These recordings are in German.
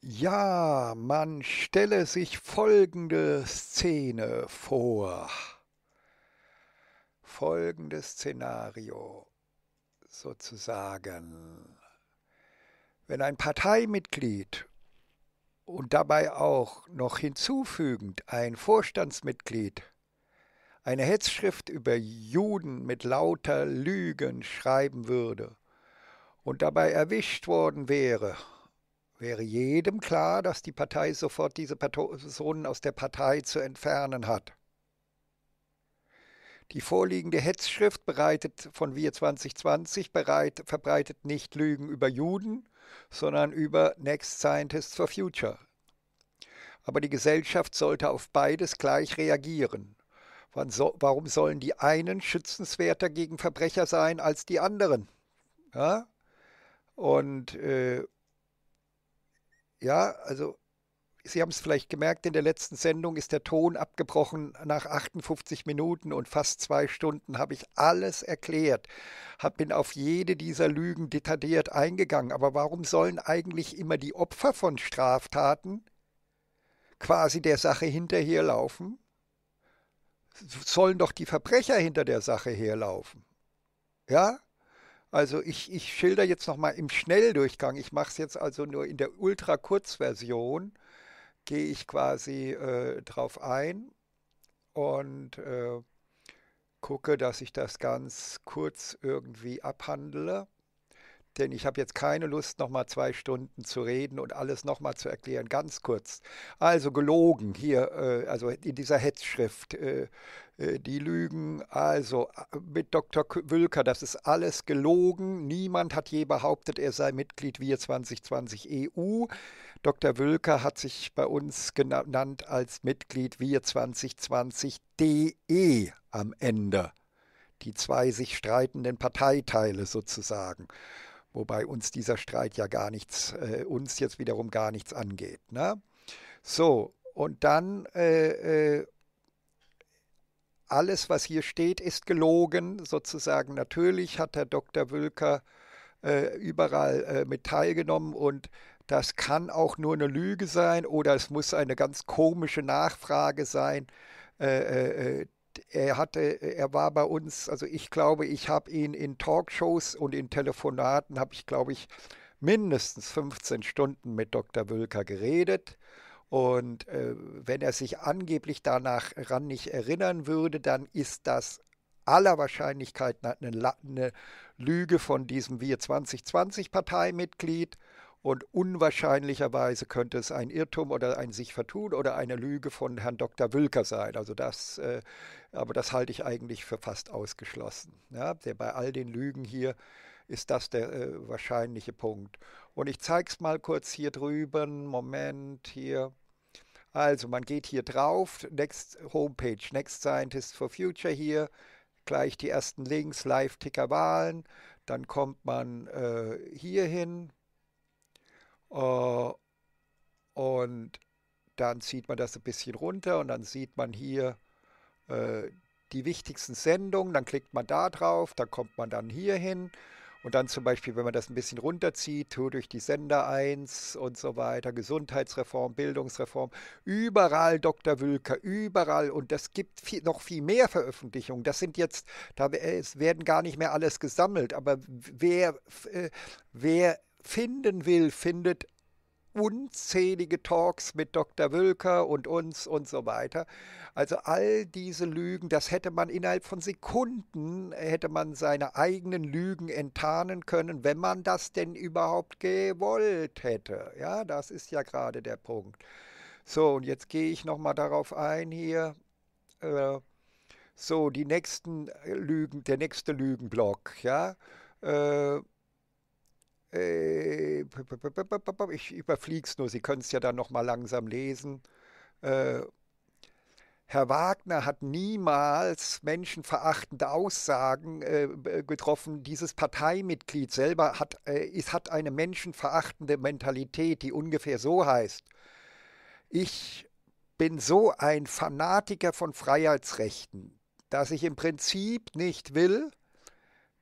Ja, man stelle sich folgende Szene vor. Folgendes Szenario sozusagen. Wenn ein Parteimitglied und dabei auch noch hinzufügend ein Vorstandsmitglied eine Hetzschrift über Juden mit lauter Lügen schreiben würde und dabei erwischt worden wäre wäre jedem klar, dass die Partei sofort diese Personen aus der Partei zu entfernen hat. Die vorliegende Hetzschrift bereitet von Wir 2020 bereit, verbreitet nicht Lügen über Juden, sondern über Next Scientists for Future. Aber die Gesellschaft sollte auf beides gleich reagieren. So, warum sollen die einen schützenswerter gegen Verbrecher sein als die anderen? Ja? Und äh, ja, also Sie haben es vielleicht gemerkt, in der letzten Sendung ist der Ton abgebrochen nach 58 Minuten und fast zwei Stunden habe ich alles erklärt, hab, bin auf jede dieser Lügen detailliert eingegangen. Aber warum sollen eigentlich immer die Opfer von Straftaten quasi der Sache hinterherlaufen? Sollen doch die Verbrecher hinter der Sache herlaufen? Ja? Also ich, ich schilder jetzt nochmal im Schnelldurchgang. Ich mache es jetzt also nur in der Ultra-Kurzversion, gehe ich quasi äh, drauf ein und äh, gucke, dass ich das ganz kurz irgendwie abhandle denn ich habe jetzt keine Lust, nochmal zwei Stunden zu reden und alles nochmal zu erklären, ganz kurz. Also gelogen hier, äh, also in dieser Hetzschrift, äh, äh die Lügen, also äh, mit Dr. Wülker, das ist alles gelogen. Niemand hat je behauptet, er sei Mitglied Wir 2020 EU. Dr. Wülker hat sich bei uns genannt als Mitglied Wir 2020 DE am Ende. Die zwei sich streitenden Parteiteile sozusagen wobei uns dieser Streit ja gar nichts, äh, uns jetzt wiederum gar nichts angeht. Ne? So, und dann äh, äh, alles, was hier steht, ist gelogen, sozusagen. Natürlich hat der Dr. Wülker äh, überall äh, mit teilgenommen und das kann auch nur eine Lüge sein oder es muss eine ganz komische Nachfrage sein, äh, er hatte, er war bei uns, also ich glaube, ich habe ihn in Talkshows und in Telefonaten habe ich, glaube ich, mindestens 15 Stunden mit Dr. Wölker geredet. Und äh, wenn er sich angeblich danach ran nicht erinnern würde, dann ist das aller Wahrscheinlichkeit eine, eine Lüge von diesem Wir 2020 Parteimitglied. Und unwahrscheinlicherweise könnte es ein Irrtum oder ein sich vertun oder eine Lüge von Herrn Dr. Wülker sein. Also das, äh, aber das halte ich eigentlich für fast ausgeschlossen. Ja, der, bei all den Lügen hier ist das der äh, wahrscheinliche Punkt. Und ich zeige es mal kurz hier drüben. Moment, hier. Also man geht hier drauf, Next Homepage, Next Scientist for Future hier, gleich die ersten Links, Live-Ticker-Wahlen. Dann kommt man äh, hier hin, äh, und dann zieht man das ein bisschen runter und dann sieht man hier äh, die wichtigsten Sendungen, dann klickt man da drauf, dann kommt man dann hier hin und dann zum Beispiel, wenn man das ein bisschen runterzieht, Tour durch die Sender 1 und so weiter, Gesundheitsreform, Bildungsreform, überall Dr. Wülker, überall und es gibt viel, noch viel mehr Veröffentlichungen. Das sind jetzt, da, es werden gar nicht mehr alles gesammelt, aber wer, äh, wer finden will, findet unzählige Talks mit Dr. Wölker und uns und so weiter. Also all diese Lügen, das hätte man innerhalb von Sekunden, hätte man seine eigenen Lügen enttarnen können, wenn man das denn überhaupt gewollt hätte. Ja, das ist ja gerade der Punkt. So, und jetzt gehe ich nochmal darauf ein hier. Äh, so, die nächsten Lügen, der nächste Lügenblock, ja. Äh, äh, ich überfliege es nur, Sie können es ja dann nochmal langsam lesen. Äh, Herr Wagner hat niemals menschenverachtende Aussagen äh, getroffen. Dieses Parteimitglied selber hat, äh, ist, hat eine menschenverachtende Mentalität, die ungefähr so heißt. Ich bin so ein Fanatiker von Freiheitsrechten, dass ich im Prinzip nicht will,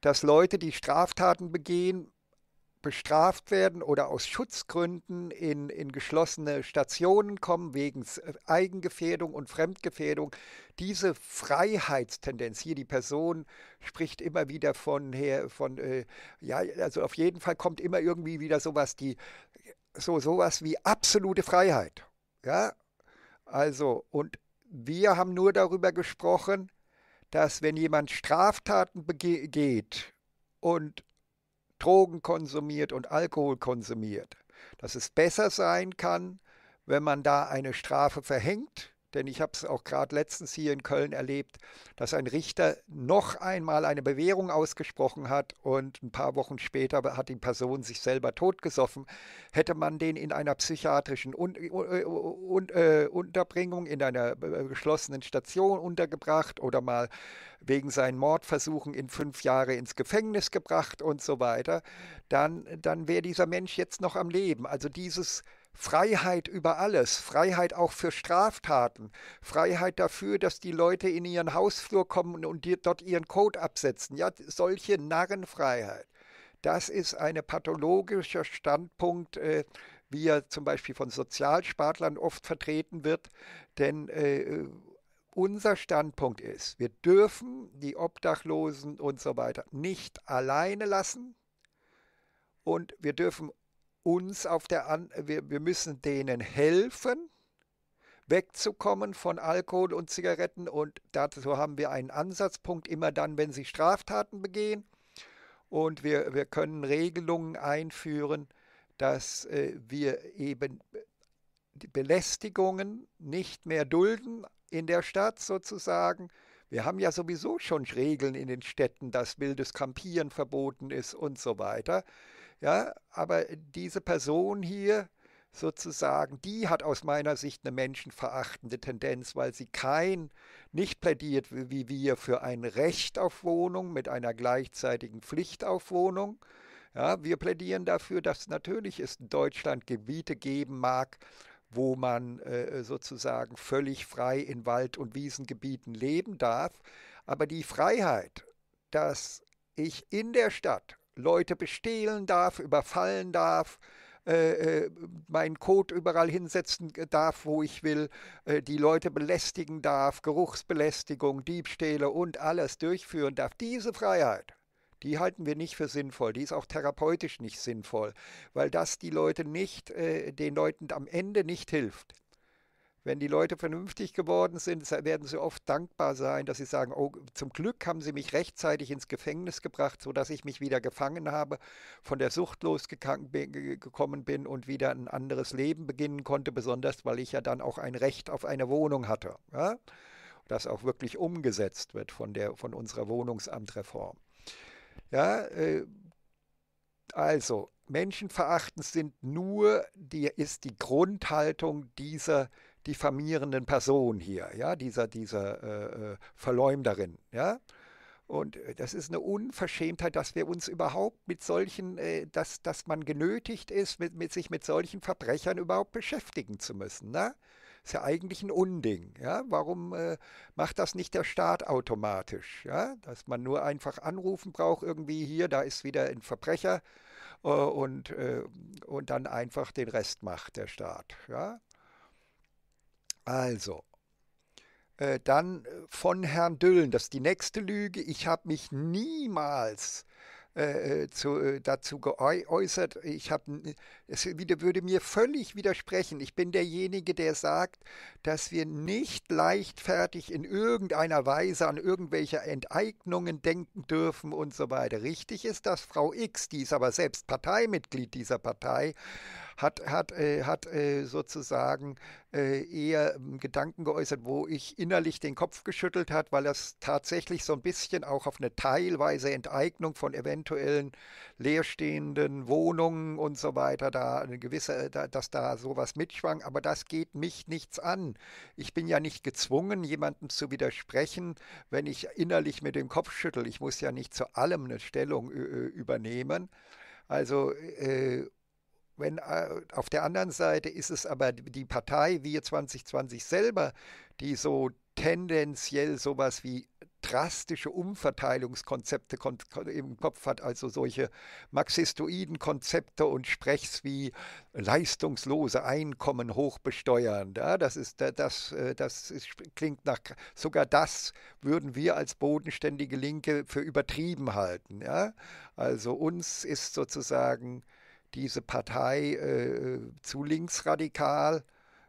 dass Leute, die Straftaten begehen, bestraft werden oder aus Schutzgründen in, in geschlossene Stationen kommen wegen äh, Eigengefährdung und Fremdgefährdung. Diese Freiheitstendenz, hier die Person spricht immer wieder von, her, von äh, ja, also auf jeden Fall kommt immer irgendwie wieder sowas, die, so sowas wie absolute Freiheit. Ja, also und wir haben nur darüber gesprochen, dass wenn jemand Straftaten begeht und Drogen konsumiert und Alkohol konsumiert, dass es besser sein kann, wenn man da eine Strafe verhängt, denn ich habe es auch gerade letztens hier in Köln erlebt, dass ein Richter noch einmal eine Bewährung ausgesprochen hat und ein paar Wochen später hat die Person sich selber totgesoffen. Hätte man den in einer psychiatrischen Un äh, Un äh, Un äh, Unterbringung, in einer geschlossenen Station untergebracht oder mal wegen seinen Mordversuchen in fünf Jahre ins Gefängnis gebracht und so weiter, dann, dann wäre dieser Mensch jetzt noch am Leben. Also dieses Freiheit über alles, Freiheit auch für Straftaten, Freiheit dafür, dass die Leute in ihren Hausflur kommen und dort ihren Code absetzen. Ja, solche Narrenfreiheit. Das ist ein pathologischer Standpunkt, äh, wie er zum Beispiel von Sozialspartlern oft vertreten wird. Denn äh, unser Standpunkt ist, wir dürfen die Obdachlosen und so weiter nicht alleine lassen. Und wir dürfen uns auf der An wir, wir müssen denen helfen, wegzukommen von Alkohol und Zigaretten und dazu haben wir einen Ansatzpunkt immer dann, wenn sie Straftaten begehen und wir, wir können Regelungen einführen, dass äh, wir eben die Belästigungen nicht mehr dulden in der Stadt sozusagen. Wir haben ja sowieso schon Regeln in den Städten, dass wildes Campieren verboten ist und so weiter. Ja, aber diese Person hier sozusagen, die hat aus meiner Sicht eine menschenverachtende Tendenz, weil sie kein, nicht plädiert wie wir für ein Recht auf Wohnung mit einer gleichzeitigen Pflicht auf Wohnung. Ja, wir plädieren dafür, dass natürlich es in Deutschland Gebiete geben mag, wo man äh, äh sozusagen völlig frei in Wald- und Wiesengebieten leben darf. Aber die Freiheit, dass ich in der Stadt Leute bestehlen darf, überfallen darf, äh, äh meinen Code überall hinsetzen äh, darf, wo ich will, äh, die Leute belästigen darf, Geruchsbelästigung, Diebstähle und alles durchführen darf. Diese Freiheit, die halten wir nicht für sinnvoll. Die ist auch therapeutisch nicht sinnvoll, weil das die Leute nicht, äh, den Leuten am Ende nicht hilft. Wenn die Leute vernünftig geworden sind, werden sie oft dankbar sein, dass sie sagen, oh, zum Glück haben sie mich rechtzeitig ins Gefängnis gebracht, sodass ich mich wieder gefangen habe, von der Sucht losgekommen bin und wieder ein anderes Leben beginnen konnte, besonders weil ich ja dann auch ein Recht auf eine Wohnung hatte. Ja? Das auch wirklich umgesetzt wird von, der, von unserer Wohnungsamtreform. Ja, äh, also, menschenverachtend sind nur die, ist die Grundhaltung dieser diffamierenden Person hier, ja, dieser, dieser äh, äh Verleumderin, ja. Und äh, das ist eine Unverschämtheit, dass wir uns überhaupt mit solchen, äh, dass, dass man genötigt ist, mit, mit sich mit solchen Verbrechern überhaupt beschäftigen zu müssen. Ne? Ist ja eigentlich ein Unding. Ja? Warum äh, macht das nicht der Staat automatisch? Ja? Dass man nur einfach anrufen braucht, irgendwie hier, da ist wieder ein Verbrecher äh, und, äh, und dann einfach den Rest macht der Staat. Ja? Also, äh, dann äh, von Herrn Düllen, das ist die nächste Lüge. Ich habe mich niemals äh, äh, zu, äh, dazu geäußert. Ich habe, es würde mir völlig widersprechen. Ich bin derjenige, der sagt, dass wir nicht leichtfertig in irgendeiner Weise an irgendwelche Enteignungen denken dürfen und so weiter. Richtig ist, dass Frau X, die ist aber selbst Parteimitglied dieser Partei, hat, hat, äh, hat äh, sozusagen äh, eher ähm, Gedanken geäußert, wo ich innerlich den Kopf geschüttelt hat, weil das tatsächlich so ein bisschen auch auf eine teilweise Enteignung von eventuellen leerstehenden Wohnungen und so weiter da eine gewisse, äh, da, dass da sowas mitschwang. Aber das geht mich nichts an. Ich bin ja nicht gezwungen, jemandem zu widersprechen, wenn ich innerlich mit dem Kopf schüttel. Ich muss ja nicht zu allem eine Stellung übernehmen. Also äh, wenn, äh, auf der anderen Seite ist es aber die Partei Wir 2020 selber, die so tendenziell sowas wie drastische Umverteilungskonzepte im Kopf hat, also solche marxistoiden Konzepte und Sprechs wie leistungslose Einkommen hochbesteuern. Ja, das, ist, das, äh, das ist, klingt nach, sogar das würden wir als bodenständige Linke für übertrieben halten. Ja? Also uns ist sozusagen diese Partei äh, zu linksradikal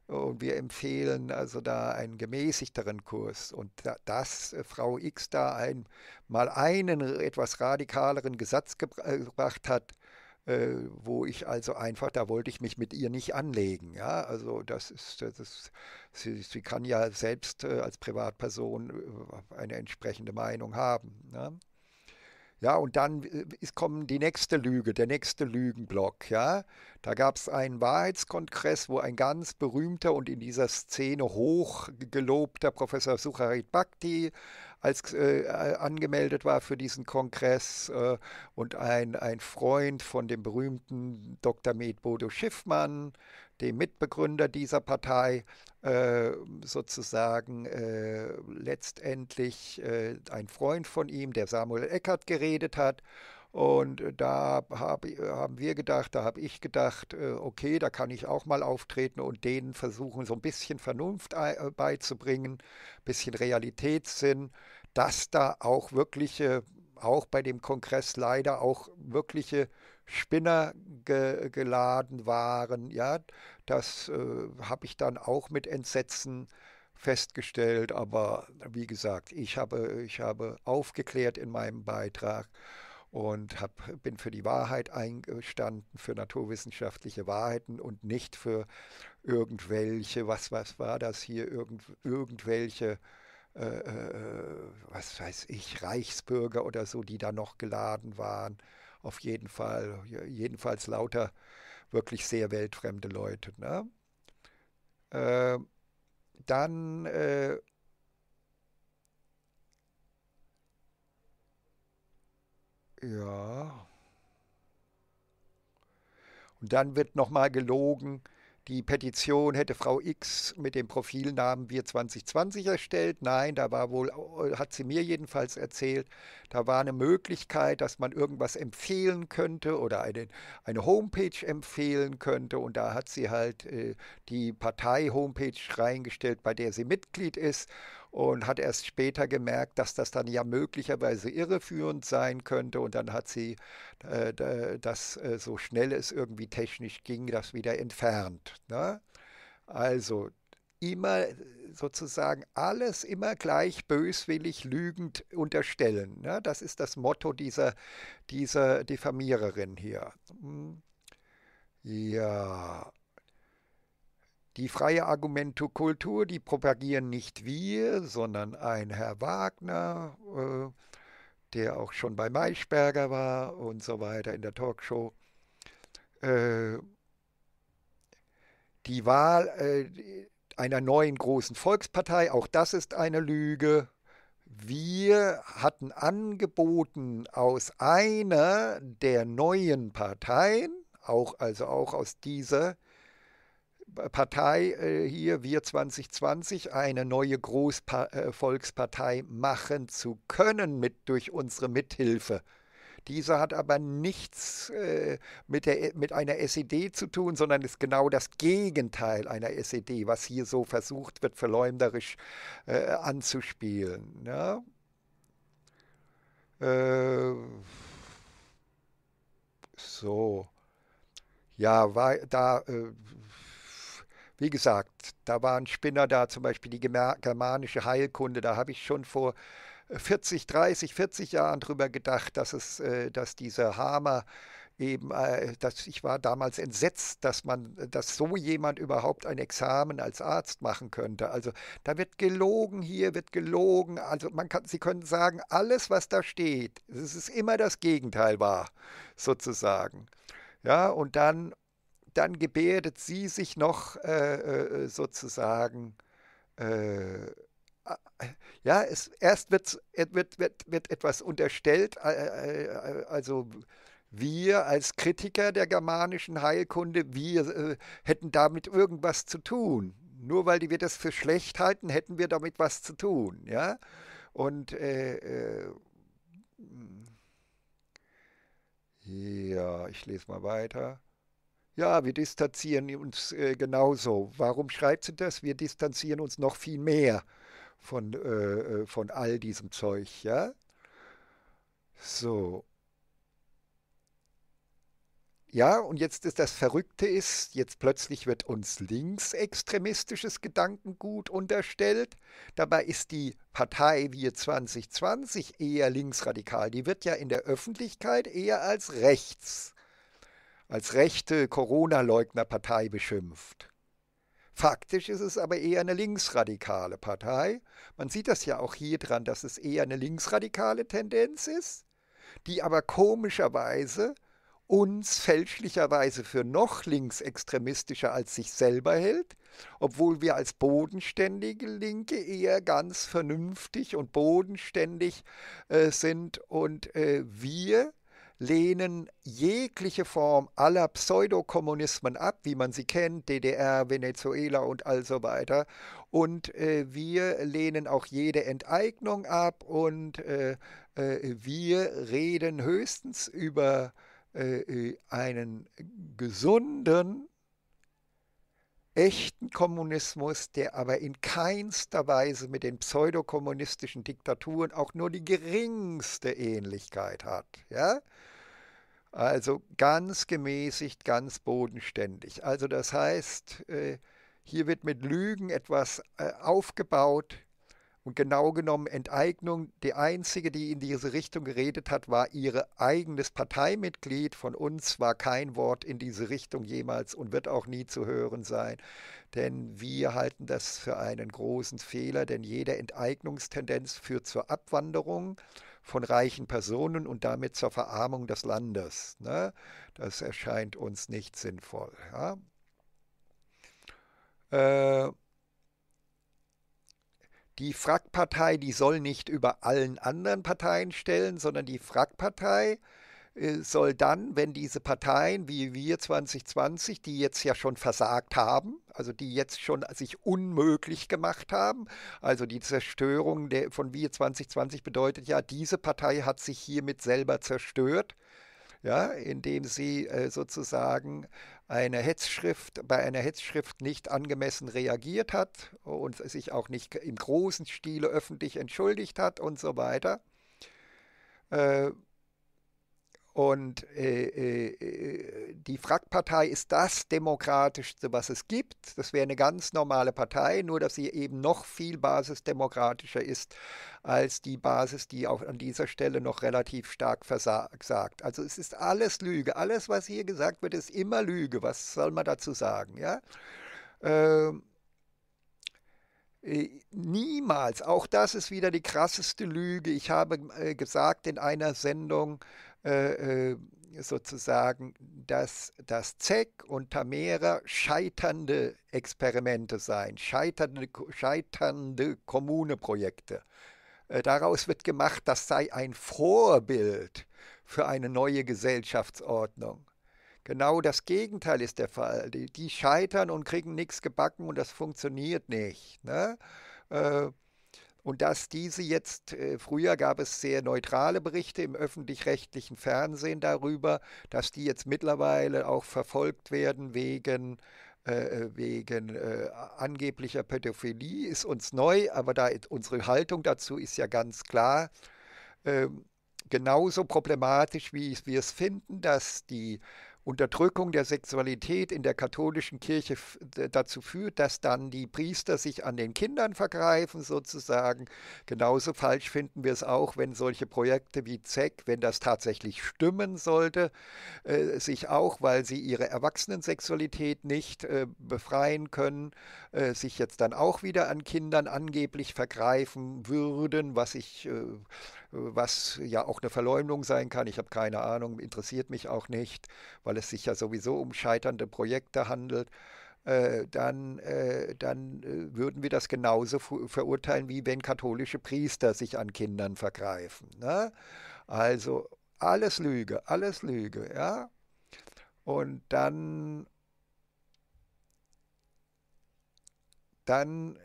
und wir empfehlen also da einen gemäßigteren Kurs. Und da, dass äh, Frau X da ein, mal einen etwas radikaleren Gesetz äh, gebracht hat, äh, wo ich also einfach, da wollte ich mich mit ihr nicht anlegen. Ja? Also das ist, das ist sie, sie kann ja selbst äh, als Privatperson äh, eine entsprechende Meinung haben. Ne? Ja, und dann äh, ist, kommen die nächste Lüge, der nächste Lügenblock. Ja, da gab es einen Wahrheitskongress, wo ein ganz berühmter und in dieser Szene hochgelobter Professor Sucharit Bhakti als äh, angemeldet war für diesen Kongress äh, und ein, ein Freund von dem berühmten Dr. Med Bodo Schiffmann, dem Mitbegründer dieser Partei, äh, sozusagen äh, letztendlich äh, ein Freund von ihm, der Samuel Eckert geredet hat. Und da hab, haben wir gedacht, da habe ich gedacht, äh, okay, da kann ich auch mal auftreten und denen versuchen, so ein bisschen Vernunft beizubringen, ein bisschen Realitätssinn dass da auch wirkliche, auch bei dem Kongress leider auch wirkliche Spinner ge geladen waren. Ja, das äh, habe ich dann auch mit Entsetzen festgestellt. Aber wie gesagt, ich habe, ich habe aufgeklärt in meinem Beitrag und hab, bin für die Wahrheit eingestanden, für naturwissenschaftliche Wahrheiten und nicht für irgendwelche, was, was war das hier, irgend, irgendwelche äh, äh, was weiß ich, Reichsbürger oder so, die da noch geladen waren. Auf jeden Fall, jedenfalls lauter wirklich sehr weltfremde Leute. Ne? Äh, dann äh, ja. Und dann wird nochmal gelogen, die Petition hätte Frau X mit dem Profilnamen Wir 2020 erstellt. Nein, da war wohl, äh, hat sie mir jedenfalls erzählt, da war eine Möglichkeit, dass man irgendwas empfehlen könnte oder eine, eine Homepage empfehlen könnte. Und da hat sie halt äh, die Partei-Homepage reingestellt, bei der sie Mitglied ist und hat erst später gemerkt, dass das dann ja möglicherweise irreführend sein könnte. Und dann hat sie äh, das, äh, so schnell es irgendwie technisch ging, das wieder entfernt. Ne? Also immer sozusagen alles immer gleich böswillig lügend unterstellen. Ne? Das ist das Motto dieser, dieser Diffamiererin hier. Hm. Ja, die freie Argumentokultur, die propagieren nicht wir, sondern ein Herr Wagner, äh, der auch schon bei Maischberger war und so weiter in der Talkshow. Äh, die Wahl äh, einer neuen großen Volkspartei, auch das ist eine Lüge. Wir hatten angeboten aus einer der neuen Parteien, auch also auch aus dieser Partei äh, hier, wir 2020, eine neue Großvolkspartei äh, machen zu können mit durch unsere Mithilfe. Diese hat aber nichts äh, mit, der, mit einer SED zu tun, sondern ist genau das Gegenteil einer SED, was hier so versucht wird, verleumderisch äh, anzuspielen. Ja? Ne? Äh, so. Ja, war, da äh, wie gesagt, da waren Spinner da, zum Beispiel die germanische Heilkunde, da habe ich schon vor 40, 30, 40 Jahren drüber gedacht, dass es, äh, dass dieser Hamer eben, äh, dass ich war damals entsetzt, dass man, dass so jemand überhaupt ein Examen als Arzt machen könnte. Also da wird gelogen, hier wird gelogen. Also man kann, Sie können sagen, alles, was da steht, es ist immer das Gegenteil wahr, sozusagen. Ja, und dann dann gebärdet sie sich noch äh, äh, äh sozusagen. Äh, ja, es, erst wird, wird, wird, wird etwas unterstellt, äh, also wir als Kritiker der germanischen Heilkunde, wir äh, hätten damit irgendwas zu tun. Nur weil wir das für schlecht halten, hätten wir damit was zu tun. Ja? Und hm. ja, ich lese mal weiter. Ja, wir distanzieren uns äh, genauso. Warum schreibt sie das? Wir distanzieren uns noch viel mehr von, äh, äh, von all diesem Zeug, ja? So. Ja, und jetzt ist das Verrückte ist, jetzt plötzlich wird uns linksextremistisches Gedankengut unterstellt. Dabei ist die Partei Wir 2020 eher linksradikal. Die wird ja in der Öffentlichkeit eher als rechts als rechte Corona-Leugner-Partei beschimpft. Faktisch ist es aber eher eine linksradikale Partei. Man sieht das ja auch hier dran, dass es eher eine linksradikale Tendenz ist, die aber komischerweise uns fälschlicherweise für noch linksextremistischer als sich selber hält, obwohl wir als bodenständige Linke eher ganz vernünftig und bodenständig äh, sind und äh, wir lehnen jegliche Form aller Pseudokommunismen ab, wie man sie kennt, DDR, Venezuela und all so weiter. Und äh, wir lehnen auch jede Enteignung ab und äh, äh, wir reden höchstens über äh, äh, einen gesunden, echten Kommunismus, der aber in keinster Weise mit den pseudokommunistischen Diktaturen auch nur die geringste Ähnlichkeit hat. Ja? Also ganz gemäßigt, ganz bodenständig. Also das heißt, äh, hier wird mit Lügen etwas äh, aufgebaut, und genau genommen Enteignung, die einzige, die in diese Richtung geredet hat, war ihr eigenes Parteimitglied. Von uns war kein Wort in diese Richtung jemals und wird auch nie zu hören sein. Denn wir halten das für einen großen Fehler, denn jede Enteignungstendenz führt zur Abwanderung von reichen Personen und damit zur Verarmung des Landes. Ne? Das erscheint uns nicht sinnvoll. Ja? Äh, die Frackpartei, die soll nicht über allen anderen Parteien stellen, sondern die Frackpartei äh, soll dann, wenn diese Parteien wie wir 2020, die jetzt ja schon versagt haben, also die jetzt schon sich unmöglich gemacht haben, also die Zerstörung der, von wir 2020 bedeutet ja, diese Partei hat sich hiermit selber zerstört ja, indem sie äh, sozusagen eine Hetzschrift, bei einer Hetzschrift nicht angemessen reagiert hat und sich auch nicht im großen Stile öffentlich entschuldigt hat und so weiter. Äh, und äh, äh, äh die frack ist das Demokratischste, was es gibt. Das wäre eine ganz normale Partei, nur dass sie eben noch viel basisdemokratischer ist als die Basis, die auch an dieser Stelle noch relativ stark versagt. Also es ist alles Lüge. Alles, was hier gesagt wird, ist immer Lüge. Was soll man dazu sagen? Ja. Ähm, äh, niemals, auch das ist wieder die krasseste Lüge. Ich habe äh, gesagt in einer Sendung äh, sozusagen, dass das ZEC und Tamera scheiternde Experimente seien, scheiternde, scheiternde Kommuneprojekte. Daraus wird gemacht, das sei ein Vorbild für eine neue Gesellschaftsordnung. Genau das Gegenteil ist der Fall. Die, die scheitern und kriegen nichts gebacken und das funktioniert nicht. Ne? Äh, und dass diese jetzt, äh, früher gab es sehr neutrale Berichte im öffentlich-rechtlichen Fernsehen darüber, dass die jetzt mittlerweile auch verfolgt werden wegen, äh, äh, wegen äh, angeblicher Pädophilie, ist uns neu, aber da unsere Haltung dazu ist ja ganz klar. Ähm, genauso problematisch, wie wir es finden, dass die Unterdrückung der Sexualität in der katholischen Kirche dazu führt, dass dann die Priester sich an den Kindern vergreifen sozusagen. Genauso falsch finden wir es auch, wenn solche Projekte wie ZEC, wenn das tatsächlich stimmen sollte, äh, sich auch, weil sie ihre Erwachsenensexualität nicht äh, befreien können, äh, sich jetzt dann auch wieder an Kindern angeblich vergreifen würden, was ich äh, was ja auch eine Verleumdung sein kann. Ich habe keine Ahnung, interessiert mich auch nicht, weil es sich ja sowieso um scheiternde Projekte handelt. Äh, dann, äh, dann äh, würden wir das genauso verurteilen, wie wenn katholische Priester sich an Kindern vergreifen. Ne? Also alles Lüge, alles Lüge, ja. Und dann, dann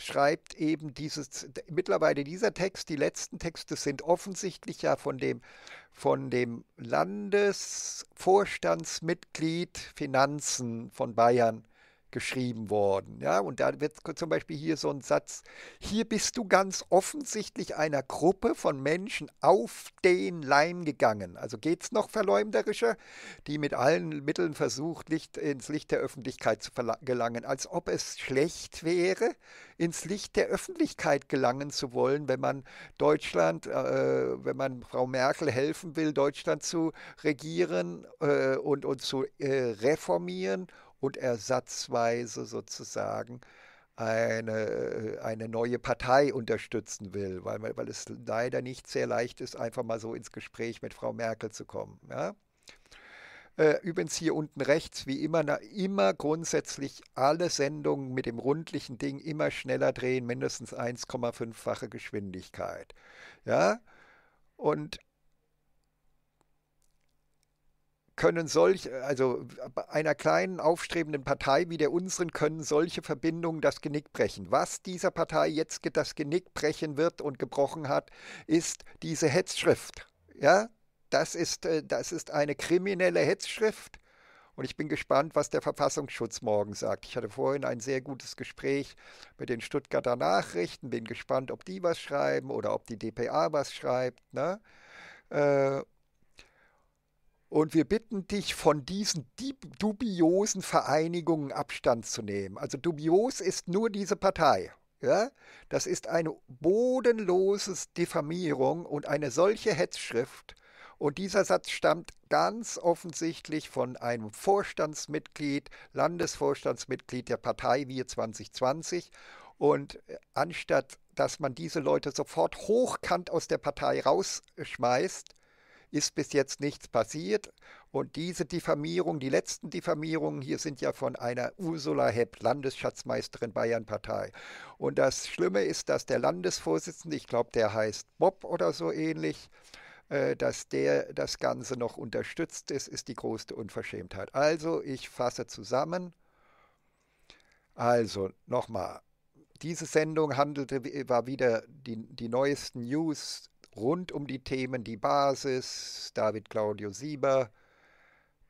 schreibt eben dieses, mittlerweile dieser Text, die letzten Texte sind offensichtlich ja von dem, von dem Landesvorstandsmitglied Finanzen von Bayern geschrieben worden. Ja, und da wird zum Beispiel hier so ein Satz, hier bist du ganz offensichtlich einer Gruppe von Menschen auf den Leim gegangen. Also geht es noch verleumderischer, die mit allen Mitteln versucht, Licht, ins Licht der Öffentlichkeit zu gelangen, als ob es schlecht wäre, ins Licht der Öffentlichkeit gelangen zu wollen, wenn man Deutschland, äh, wenn man Frau Merkel helfen will, Deutschland zu regieren äh, und, und zu äh, reformieren und ersatzweise sozusagen eine, äh, eine neue Partei unterstützen will, weil, weil es leider nicht sehr leicht ist, einfach mal so ins Gespräch mit Frau Merkel zu kommen. Ja? Äh, übrigens hier unten rechts, wie immer, na, immer grundsätzlich alle Sendungen mit dem rundlichen Ding immer schneller drehen, mindestens 1,5-fache Geschwindigkeit. Ja, und können solch, also einer kleinen aufstrebenden Partei wie der unseren, können solche Verbindungen das Genick brechen. Was dieser Partei jetzt das Genick brechen wird und gebrochen hat, ist diese Hetzschrift. Ja, das ist, äh, das ist eine kriminelle Hetzschrift. Und ich bin gespannt, was der Verfassungsschutz morgen sagt. Ich hatte vorhin ein sehr gutes Gespräch mit den Stuttgarter Nachrichten. Bin gespannt, ob die was schreiben oder ob die DPA was schreibt. Ne? Äh, und wir bitten dich, von diesen dubiosen Vereinigungen Abstand zu nehmen. Also dubios ist nur diese Partei. Ja? Das ist eine bodenlose Diffamierung und eine solche Hetzschrift. Und dieser Satz stammt ganz offensichtlich von einem Vorstandsmitglied, Landesvorstandsmitglied der Partei Wir 2020. Und äh, anstatt dass man diese Leute sofort hochkant aus der Partei rausschmeißt, ist bis jetzt nichts passiert. Und diese Diffamierung, die letzten Diffamierungen hier sind ja von einer Ursula Hepp, Landesschatzmeisterin Bayern-Partei. Und das Schlimme ist, dass der Landesvorsitzende, ich glaube, der heißt Bob oder so ähnlich, äh, dass der das Ganze noch unterstützt ist, ist die größte Unverschämtheit. Also, ich fasse zusammen. Also, nochmal. Diese Sendung handelte, war wieder die, die neuesten News rund um die Themen die Basis, David Claudio Sieber,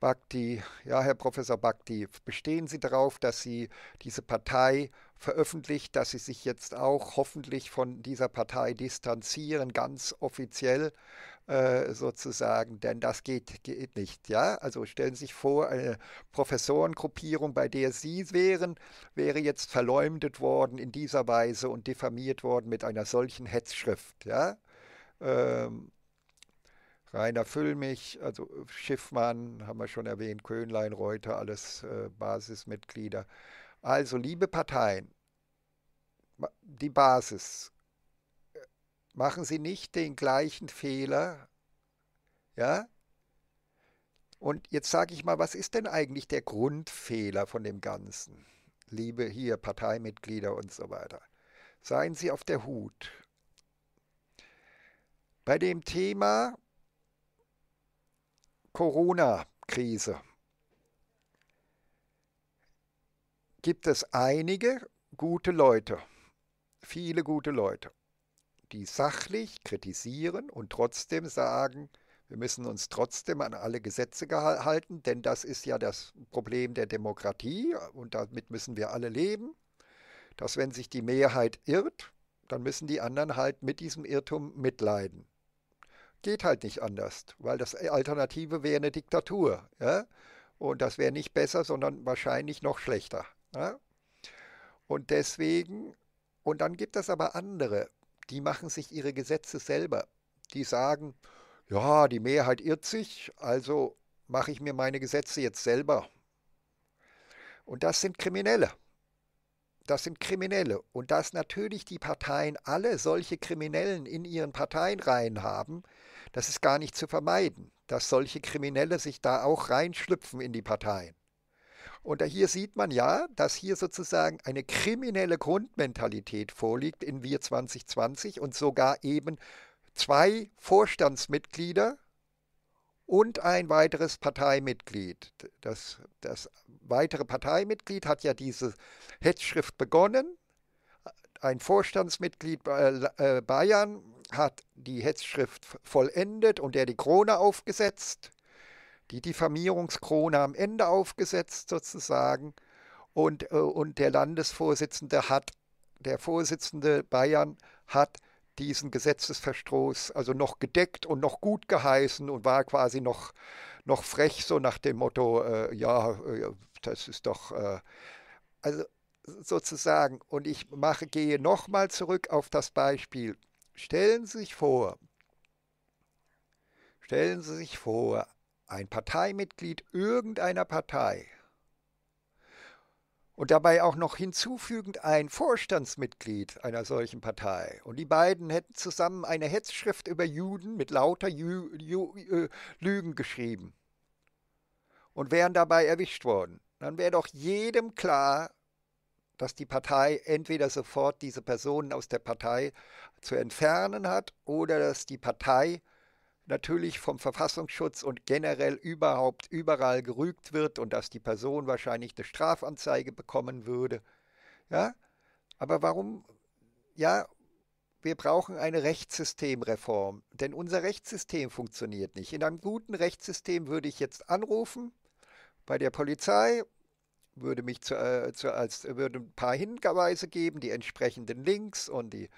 Bhakti. Ja, Herr Professor Bhakti, bestehen Sie darauf, dass Sie diese Partei veröffentlicht, dass Sie sich jetzt auch hoffentlich von dieser Partei distanzieren, ganz offiziell äh, sozusagen, denn das geht, geht nicht. Ja, also stellen Sie sich vor, eine Professorengruppierung, bei der Sie wären, wäre jetzt verleumdet worden in dieser Weise und diffamiert worden mit einer solchen Hetzschrift. Ja, ähm, Rainer Füllmich, also Schiffmann, haben wir schon erwähnt, Köhnlein, Reuter, alles äh, Basismitglieder. Also, liebe Parteien, die Basis, äh, machen Sie nicht den gleichen Fehler, ja? Und jetzt sage ich mal, was ist denn eigentlich der Grundfehler von dem Ganzen? Liebe hier Parteimitglieder und so weiter. Seien Sie auf der Hut bei dem Thema Corona-Krise gibt es einige gute Leute, viele gute Leute, die sachlich kritisieren und trotzdem sagen, wir müssen uns trotzdem an alle Gesetze halten, denn das ist ja das Problem der Demokratie und damit müssen wir alle leben, dass wenn sich die Mehrheit irrt, dann müssen die anderen halt mit diesem Irrtum mitleiden. Geht halt nicht anders, weil das Alternative wäre eine Diktatur. Ja? Und das wäre nicht besser, sondern wahrscheinlich noch schlechter. Ja? Und deswegen, und dann gibt es aber andere, die machen sich ihre Gesetze selber. Die sagen, ja, die Mehrheit irrt sich, also mache ich mir meine Gesetze jetzt selber. Und das sind Kriminelle das sind Kriminelle. Und dass natürlich die Parteien alle solche Kriminellen in ihren Parteienreihen haben, das ist gar nicht zu vermeiden, dass solche Kriminelle sich da auch reinschlüpfen in die Parteien. Und hier sieht man ja, dass hier sozusagen eine kriminelle Grundmentalität vorliegt in Wir 2020 und sogar eben zwei Vorstandsmitglieder und ein weiteres Parteimitglied. Das, das weitere Parteimitglied hat ja diese Hetzschrift begonnen. Ein Vorstandsmitglied äh, äh, Bayern hat die Hetzschrift vollendet und der die Krone aufgesetzt, die Diffamierungskrone am Ende aufgesetzt sozusagen. Und, äh, und der Landesvorsitzende hat, der Vorsitzende Bayern hat diesen Gesetzesverstoß also noch gedeckt und noch gut geheißen und war quasi noch, noch frech, so nach dem Motto, äh, ja, äh, das ist doch, äh, also sozusagen, und ich mache, gehe nochmal zurück auf das Beispiel. Stellen Sie sich vor, stellen Sie sich vor, ein Parteimitglied irgendeiner Partei, und dabei auch noch hinzufügend ein Vorstandsmitglied einer solchen Partei. Und die beiden hätten zusammen eine Hetzschrift über Juden mit lauter Ju Ju Ju äh, Lügen geschrieben und wären dabei erwischt worden. Dann wäre doch jedem klar, dass die Partei entweder sofort diese Personen aus der Partei zu entfernen hat oder dass die Partei natürlich vom Verfassungsschutz und generell überhaupt überall gerügt wird und dass die Person wahrscheinlich eine Strafanzeige bekommen würde. Ja, aber warum? Ja, wir brauchen eine Rechtssystemreform, denn unser Rechtssystem funktioniert nicht. In einem guten Rechtssystem würde ich jetzt anrufen bei der Polizei würde mich zu, äh, zu, als würde ein paar Hinweise geben, die entsprechenden Links und die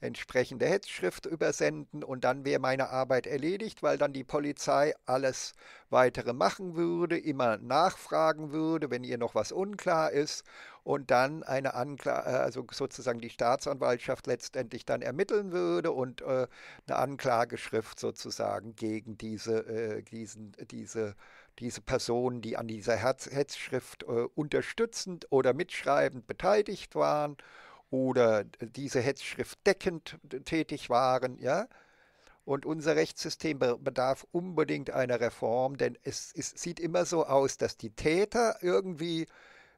entsprechende Hetzschrift übersenden und dann wäre meine Arbeit erledigt, weil dann die Polizei alles weitere machen würde, immer nachfragen würde, wenn ihr noch was unklar ist und dann eine Anklage, äh, also sozusagen die Staatsanwaltschaft letztendlich dann ermitteln würde und äh, eine Anklageschrift sozusagen gegen diese, äh, diesen, diese diese Personen, die an dieser Herz Hetzschrift äh, unterstützend oder mitschreibend beteiligt waren oder diese Hetzschrift deckend tätig waren, ja. Und unser Rechtssystem bedarf unbedingt einer Reform, denn es, es sieht immer so aus, dass die Täter irgendwie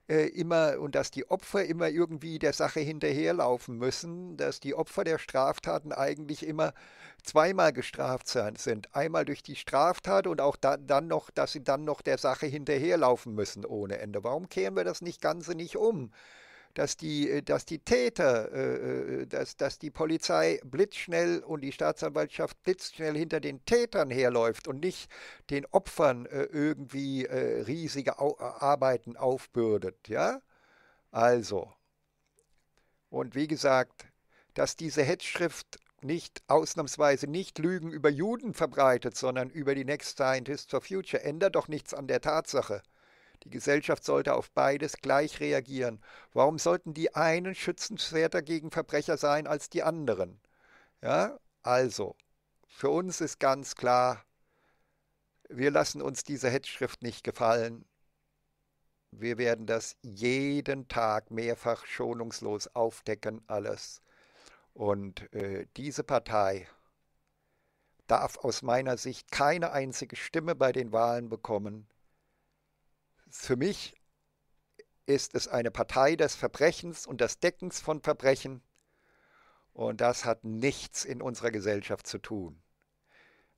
äh, immer und dass die Opfer immer irgendwie der Sache hinterherlaufen müssen, dass die Opfer der Straftaten eigentlich immer zweimal gestraft sind. Einmal durch die Straftat und auch da, dann noch, dass sie dann noch der Sache hinterherlaufen müssen ohne Ende. Warum kehren wir das nicht Ganze nicht um? dass die, äh, dass die Täter, äh, äh, dass, dass die Polizei blitzschnell und die Staatsanwaltschaft blitzschnell hinter den Tätern herläuft und nicht den Opfern irgendwie riesige Arbeiten aufbürdet. Ja? Also. Und wie gesagt, dass diese Hetzschrift nicht ausnahmsweise nicht Lügen über Juden verbreitet, sondern über die Next Scientist for Future, ändert doch nichts an der Tatsache. Die Gesellschaft sollte auf beides gleich reagieren. Warum sollten die einen schützenswerter gegen Verbrecher sein als die anderen? Ja, also, für uns ist ganz klar, wir lassen uns diese Hetzschrift nicht gefallen. Wir werden das jeden Tag mehrfach schonungslos aufdecken, alles. Und äh, diese Partei darf aus meiner Sicht keine einzige Stimme bei den Wahlen bekommen, für mich ist es eine Partei des Verbrechens und des Deckens von Verbrechen. Und das hat nichts in unserer Gesellschaft zu tun.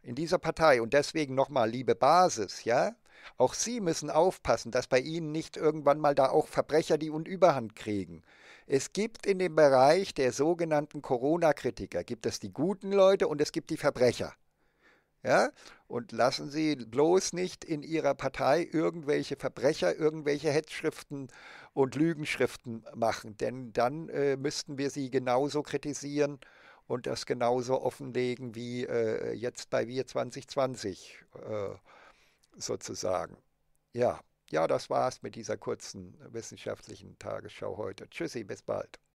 In dieser Partei, und deswegen nochmal, liebe Basis, ja, auch Sie müssen aufpassen, dass bei Ihnen nicht irgendwann mal da auch Verbrecher die und Überhand kriegen. Es gibt in dem Bereich der sogenannten Corona-Kritiker, gibt es die guten Leute und es gibt die Verbrecher. Ja? Und lassen Sie bloß nicht in Ihrer Partei irgendwelche Verbrecher, irgendwelche Hetzschriften und Lügenschriften machen, denn dann äh, müssten wir sie genauso kritisieren und das genauso offenlegen wie äh, jetzt bei Wir 2020 äh, sozusagen. Ja, ja, das war's mit dieser kurzen wissenschaftlichen Tagesschau heute. Tschüssi, bis bald.